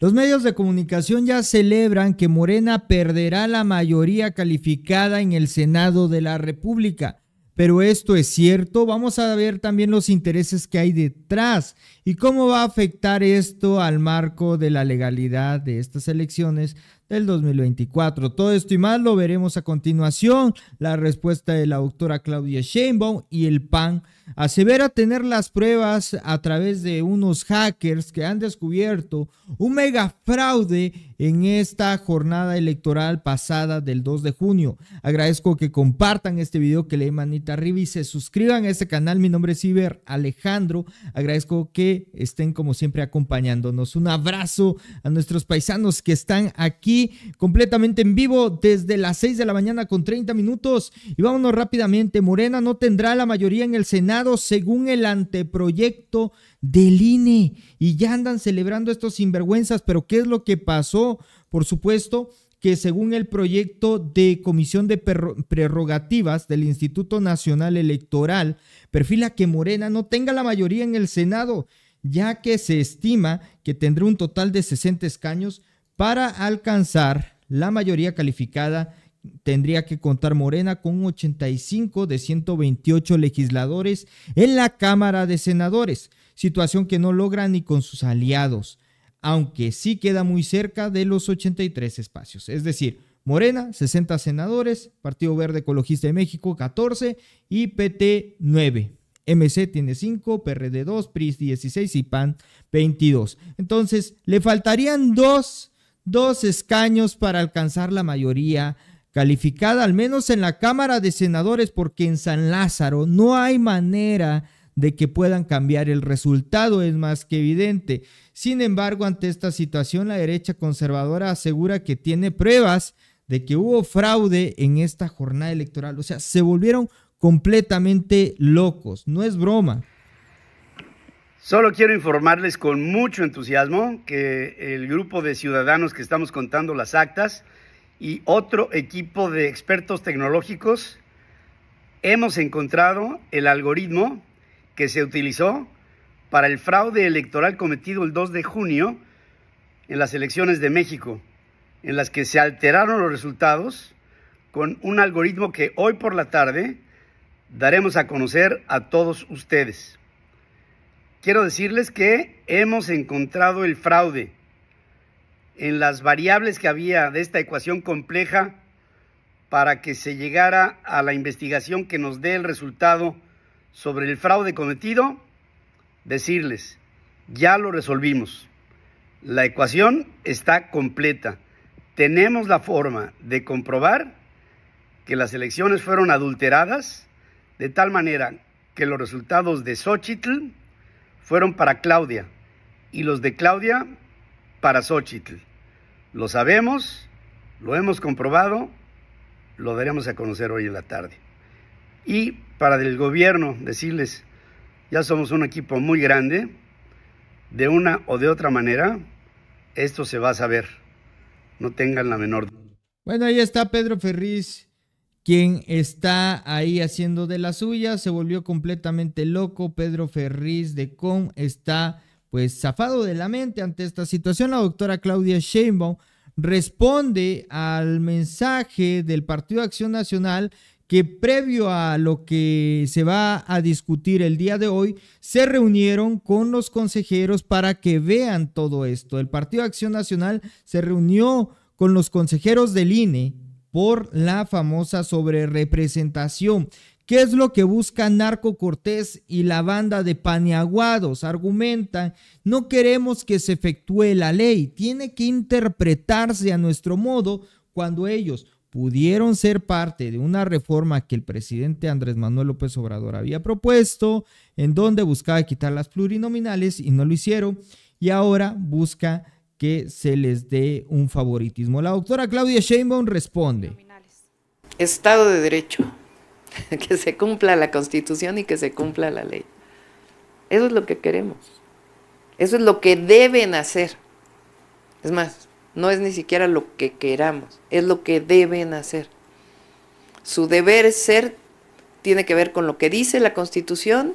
Los medios de comunicación ya celebran que Morena perderá la mayoría calificada en el Senado de la República. Pero esto es cierto, vamos a ver también los intereses que hay detrás y cómo va a afectar esto al marco de la legalidad de estas elecciones, del 2024. Todo esto y más lo veremos a continuación. La respuesta de la doctora Claudia Sheinbaum y el PAN asevera tener las pruebas a través de unos hackers que han descubierto un mega fraude en esta jornada electoral pasada del 2 de junio. Agradezco que compartan este video, que le manita arriba y se suscriban a este canal. Mi nombre es Iber Alejandro. Agradezco que estén como siempre acompañándonos. Un abrazo a nuestros paisanos que están aquí completamente en vivo desde las 6 de la mañana con 30 minutos. Y vámonos rápidamente. Morena no tendrá la mayoría en el Senado según el anteproyecto del INE. Y ya andan celebrando estos sinvergüenzas. Pero ¿qué es lo que pasó? Por supuesto que según el proyecto de Comisión de Prerrogativas del Instituto Nacional Electoral, perfila que Morena no tenga la mayoría en el Senado, ya que se estima que tendrá un total de 60 escaños para alcanzar la mayoría calificada, tendría que contar Morena con 85 de 128 legisladores en la Cámara de Senadores, situación que no logra ni con sus aliados, aunque sí queda muy cerca de los 83 espacios. Es decir, Morena, 60 senadores, Partido Verde Ecologista de México, 14 y PT, 9. MC tiene 5, PRD 2, PRIS 16 y PAN 22. Entonces, le faltarían dos dos escaños para alcanzar la mayoría calificada, al menos en la Cámara de Senadores, porque en San Lázaro no hay manera de que puedan cambiar el resultado, es más que evidente. Sin embargo, ante esta situación, la derecha conservadora asegura que tiene pruebas de que hubo fraude en esta jornada electoral. O sea, se volvieron completamente locos, no es broma. Solo quiero informarles con mucho entusiasmo que el grupo de ciudadanos que estamos contando las actas y otro equipo de expertos tecnológicos hemos encontrado el algoritmo que se utilizó para el fraude electoral cometido el 2 de junio en las elecciones de México, en las que se alteraron los resultados con un algoritmo que hoy por la tarde daremos a conocer a todos ustedes quiero decirles que hemos encontrado el fraude en las variables que había de esta ecuación compleja para que se llegara a la investigación que nos dé el resultado sobre el fraude cometido, decirles, ya lo resolvimos. La ecuación está completa. Tenemos la forma de comprobar que las elecciones fueron adulteradas de tal manera que los resultados de Xochitl fueron para Claudia y los de Claudia para Xochitl. Lo sabemos, lo hemos comprobado, lo daremos a conocer hoy en la tarde. Y para del gobierno decirles, ya somos un equipo muy grande, de una o de otra manera, esto se va a saber. No tengan la menor duda. Bueno, ahí está Pedro Ferriz quien está ahí haciendo de la suya, se volvió completamente loco. Pedro Ferriz de Con está pues zafado de la mente ante esta situación. La doctora Claudia Sheinbaum responde al mensaje del Partido Acción Nacional que previo a lo que se va a discutir el día de hoy, se reunieron con los consejeros para que vean todo esto. El Partido Acción Nacional se reunió con los consejeros del INE por la famosa sobrerepresentación. ¿Qué es lo que busca Narco Cortés y la banda de Paniaguados? Argumentan, no queremos que se efectúe la ley, tiene que interpretarse a nuestro modo cuando ellos pudieron ser parte de una reforma que el presidente Andrés Manuel López Obrador había propuesto, en donde buscaba quitar las plurinominales y no lo hicieron, y ahora busca que se les dé un favoritismo. La doctora Claudia Sheinbaum responde. Estado de Derecho, que se cumpla la Constitución y que se cumpla la ley. Eso es lo que queremos. Eso es lo que deben hacer. Es más, no es ni siquiera lo que queramos, es lo que deben hacer. Su deber ser tiene que ver con lo que dice la Constitución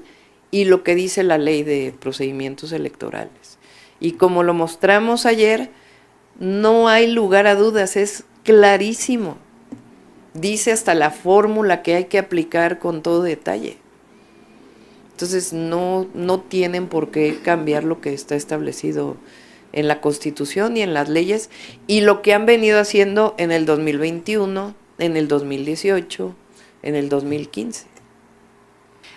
y lo que dice la ley de procedimientos electorales. Y como lo mostramos ayer, no hay lugar a dudas, es clarísimo. Dice hasta la fórmula que hay que aplicar con todo detalle. Entonces no, no tienen por qué cambiar lo que está establecido en la Constitución y en las leyes y lo que han venido haciendo en el 2021, en el 2018, en el 2015.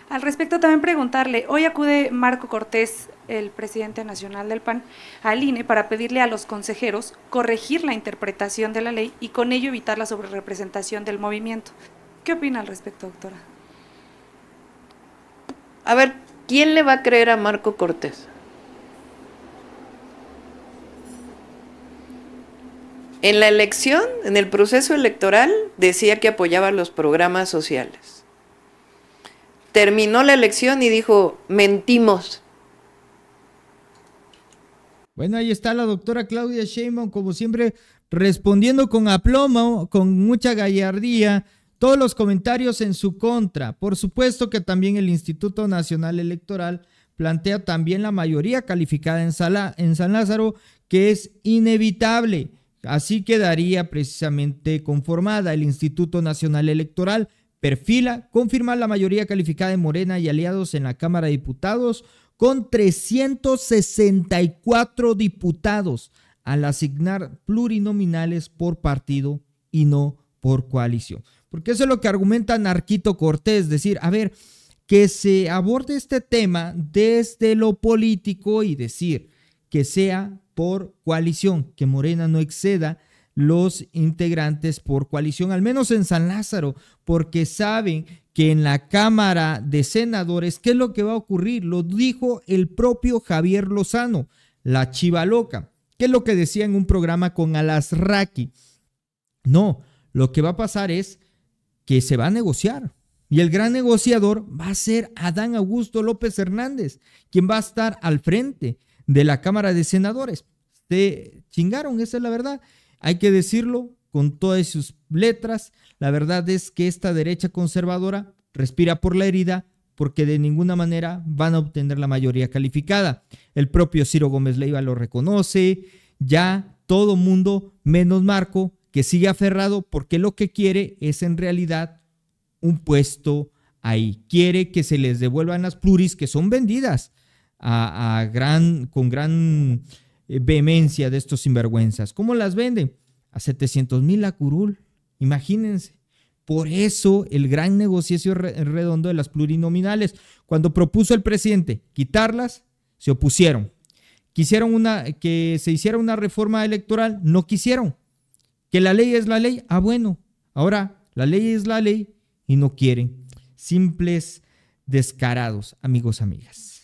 Al respecto, también preguntarle, hoy acude Marco Cortés, el presidente nacional del PAN, al INE para pedirle a los consejeros corregir la interpretación de la ley y con ello evitar la sobrerepresentación del movimiento. ¿Qué opina al respecto, doctora? A ver, ¿quién le va a creer a Marco Cortés? En la elección, en el proceso electoral, decía que apoyaba los programas sociales terminó la elección y dijo, mentimos. Bueno, ahí está la doctora Claudia Sheinbaum, como siempre, respondiendo con aplomo, con mucha gallardía, todos los comentarios en su contra. Por supuesto que también el Instituto Nacional Electoral plantea también la mayoría calificada en, Sala, en San Lázaro, que es inevitable. Así quedaría precisamente conformada el Instituto Nacional Electoral perfila confirmar la mayoría calificada de Morena y aliados en la Cámara de Diputados con 364 diputados al asignar plurinominales por partido y no por coalición. Porque eso es lo que argumenta Narquito Cortés, decir, a ver, que se aborde este tema desde lo político y decir que sea por coalición, que Morena no exceda los integrantes por coalición, al menos en San Lázaro, porque saben que en la Cámara de Senadores, ¿qué es lo que va a ocurrir? Lo dijo el propio Javier Lozano, la chiva loca. ¿Qué es lo que decía en un programa con Alasraki? No, lo que va a pasar es que se va a negociar. Y el gran negociador va a ser Adán Augusto López Hernández, quien va a estar al frente de la Cámara de Senadores. te chingaron, esa es la verdad. Hay que decirlo con todas sus letras, la verdad es que esta derecha conservadora respira por la herida porque de ninguna manera van a obtener la mayoría calificada. El propio Ciro Gómez Leiva lo reconoce, ya todo mundo menos Marco, que sigue aferrado porque lo que quiere es en realidad un puesto ahí. Quiere que se les devuelvan las pluris que son vendidas a, gran, con gran eh, vehemencia de estos sinvergüenzas. ¿Cómo las venden? A 700 mil la curul. Imagínense. Por eso el gran negocio redondo de las plurinominales. Cuando propuso el presidente quitarlas, se opusieron. Quisieron una, que se hiciera una reforma electoral, no quisieron. Que la ley es la ley, ah bueno, ahora la ley es la ley y no quieren. Simples descarados, amigos, amigas.